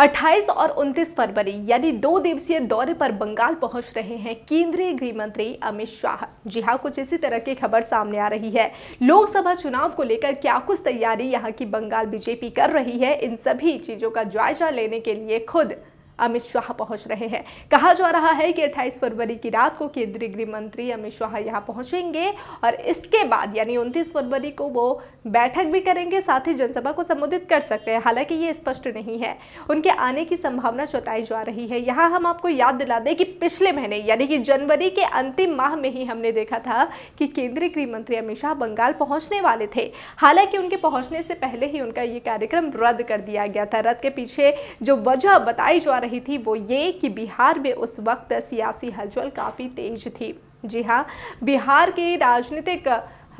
28 और 29 फरवरी यानी दो दिवसीय दौरे पर बंगाल पहुंच रहे हैं केंद्रीय गृह मंत्री अमित शाह जी हाँ कुछ इसी तरह की खबर सामने आ रही है लोकसभा चुनाव को लेकर क्या कुछ तैयारी यहाँ की बंगाल बीजेपी कर रही है इन सभी चीजों का जायजा लेने के लिए खुद अमित शाह पहुंच रहे हैं कहा जा रहा है कि 28 फरवरी की रात को केंद्रीय गृह मंत्री अमित शाह यहां पहुंचेंगे और इसके बाद यानी उनतीस फरवरी को वो बैठक भी करेंगे साथ ही जनसभा को संबोधित कर सकते हैं हालांकि ये स्पष्ट नहीं है उनके आने की संभावना जताई जा रही है यहाँ हम आपको याद दिला दें कि पिछले महीने यानी कि जनवरी के अंतिम माह में ही हमने देखा था कि केंद्रीय गृह मंत्री अमित शाह बंगाल पहुंचने वाले थे हालांकि उनके पहुंचने से पहले ही उनका ये कार्यक्रम रद्द कर दिया गया था रद्द के पीछे जो वजह बताई जा रही रही थी वो ये कि बिहार में उस वक्त सियासी हलचल काफ़ी तेज थी जी हाँ बिहार की राजनीतिक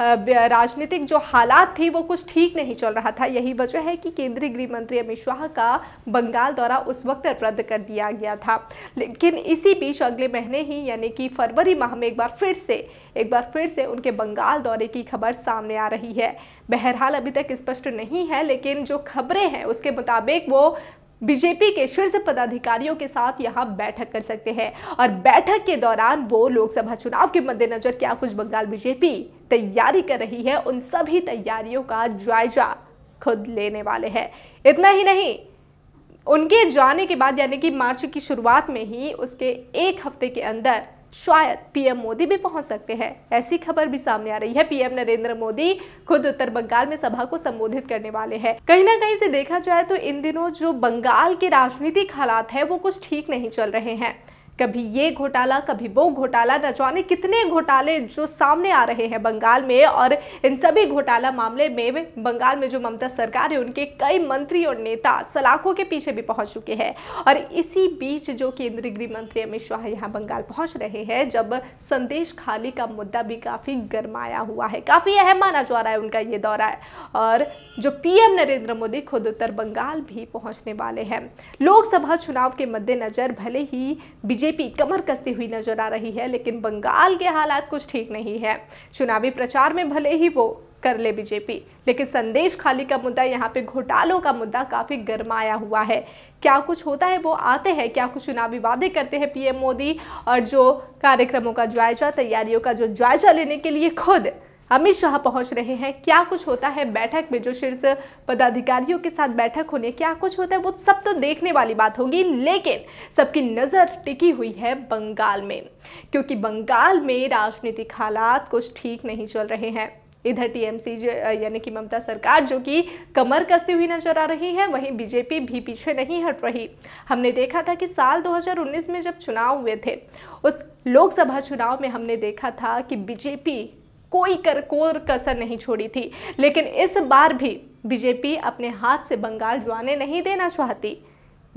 राजनीतिक जो हालात थी वो कुछ ठीक नहीं चल रहा था यही वजह है कि केंद्रीय गृह मंत्री अमित शाह का बंगाल दौरा उस वक्त रद्द कर दिया गया था लेकिन इसी बीच अगले महीने ही यानी कि फरवरी माह में एक बार फिर से एक बार फिर से उनके बंगाल दौरे की खबर सामने आ रही है बहरहाल अभी तक स्पष्ट नहीं है लेकिन जो खबरें हैं उसके मुताबिक वो बीजेपी के शीर्ष पदाधिकारियों के साथ यहां बैठक कर सकते हैं और बैठक के दौरान वो लोकसभा चुनाव के मद्देनजर क्या कुछ बंगाल बीजेपी तैयारी कर रही है उन सभी तैयारियों का जायजा खुद लेने वाले हैं इतना ही नहीं उनके जाने के बाद यानी कि मार्च की शुरुआत में ही उसके एक हफ्ते के अंदर शायद पीएम मोदी भी पहुंच सकते हैं ऐसी खबर भी सामने आ रही है पीएम नरेंद्र मोदी खुद उत्तर बंगाल में सभा को संबोधित करने वाले हैं कहीं ना कहीं से देखा जाए तो इन दिनों जो बंगाल के राजनीतिक हालात है वो कुछ ठीक नहीं चल रहे हैं कभी ये घोटाला कभी वो घोटाला न जाने कितने घोटाले जो सामने आ रहे हैं बंगाल में और इन सभी घोटाला मामले में बंगाल में जो ममता सरकार है उनके कई मंत्री और नेता सलाखों के पीछे भी पहुंच चुके हैं और इसी बीच जो केंद्रीय गृह मंत्री अमित शाह यहाँ बंगाल पहुंच रहे हैं जब संदेश खाली का मुद्दा भी काफ़ी गर्माया हुआ है काफ़ी अहम माना जा रहा है उनका ये दौरा है और जो पीएम नरेंद्र मोदी खुद उत्तर बंगाल भी पहुंचने वाले हैं लोकसभा चुनाव के मद्देनज़र भले ही बीजेपी बीजेपी कमर कसती हुई नजर आ रही है लेकिन बंगाल के हालात कुछ ठीक नहीं है चुनावी प्रचार में भले ही वो कर ले बीजेपी लेकिन संदेश खाली का मुद्दा यहाँ पे घोटालों का मुद्दा काफ़ी गर्माया हुआ है क्या कुछ होता है वो आते हैं क्या कुछ चुनावी वादे करते हैं पीएम मोदी और जो कार्यक्रमों का जायजा तैयारियों का जो जायजा लेने के लिए खुद अमित शाह पहुंच रहे हैं क्या कुछ होता है बैठक में जो शीर्ष पदाधिकारियों के साथ बैठक होने क्या कुछ होता है वो सब तो देखने वाली बात होगी लेकिन सबकी नज़र टिकी हुई है बंगाल में क्योंकि बंगाल में राजनीतिक हालात कुछ ठीक नहीं चल रहे हैं इधर टीएमसी यानी कि ममता सरकार जो कि कमर कसती हुई नजर आ रही है वहीं बीजेपी भी पीछे नहीं हट रही हमने देखा था कि साल 2019 में जब चुनाव हुए थे उस लोकसभा चुनाव में हमने देखा था कि बीजेपी कोई कर कोर कसर नहीं छोड़ी थी लेकिन इस बार भी बीजेपी अपने हाथ से बंगाल जुआने नहीं देना चाहती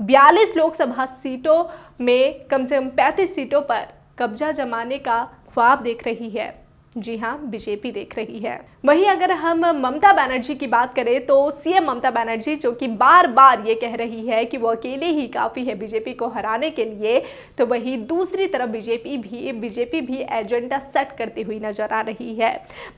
बयालीस लोकसभा सीटों में कम से कम पैंतीस सीटों पर कब्जा जमाने का ख्वाब देख रही है जी हाँ बीजेपी देख रही है वहीं अगर हम ममता बनर्जी की बात करें तो सीएम ममता बनर्जी जो कि बार बार ये कह रही है कि वो अकेले ही काफ़ी है बीजेपी को हराने के लिए तो वहीं दूसरी तरफ बीजेपी भी बीजेपी भी एजेंडा सेट करती हुई नजर आ रही है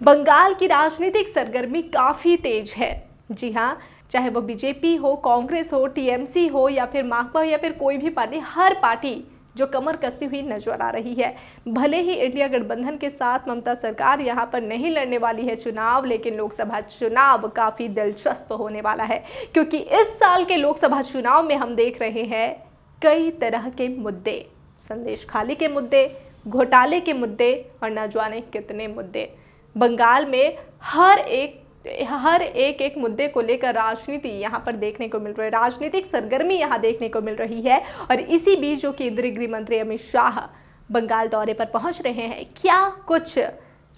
बंगाल की राजनीतिक सरगर्मी काफ़ी तेज है जी हाँ चाहे वो बीजेपी हो कांग्रेस हो टीएमसी हो या फिर माकपा या फिर कोई भी पार्टी हर पार्टी जो कमर कसती हुई नजर आ रही है भले ही इंडिया गठबंधन के साथ ममता सरकार यहाँ पर नहीं लड़ने वाली है चुनाव लेकिन लोकसभा चुनाव काफ़ी दिलचस्प होने वाला है क्योंकि इस साल के लोकसभा चुनाव में हम देख रहे हैं कई तरह के मुद्दे संदेश खाली के मुद्दे घोटाले के मुद्दे और न जाने कितने मुद्दे बंगाल में हर एक हर एक एक मुद्दे को लेकर राजनीति यहाँ पर देखने को मिल रही है राजनीतिक सरगर्मी यहाँ देखने को मिल रही है और इसी बीच जो केंद्रीय गृह मंत्री अमित शाह बंगाल दौरे पर पहुँच रहे हैं क्या कुछ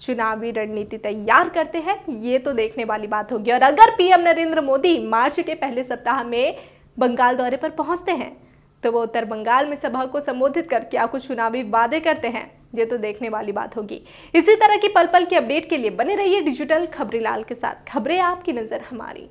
चुनावी रणनीति तैयार करते हैं ये तो देखने वाली बात होगी और अगर पीएम नरेंद्र मोदी मार्च के पहले सप्ताह में बंगाल दौरे पर पहुंचते हैं तो वो उत्तर बंगाल में सभा को संबोधित कर क्या कुछ चुनावी वादे करते हैं ये तो देखने वाली बात होगी इसी तरह की पल पल की अपडेट के लिए बने रहिए डिजिटल खबरी लाल के साथ खबरें आपकी नज़र हमारी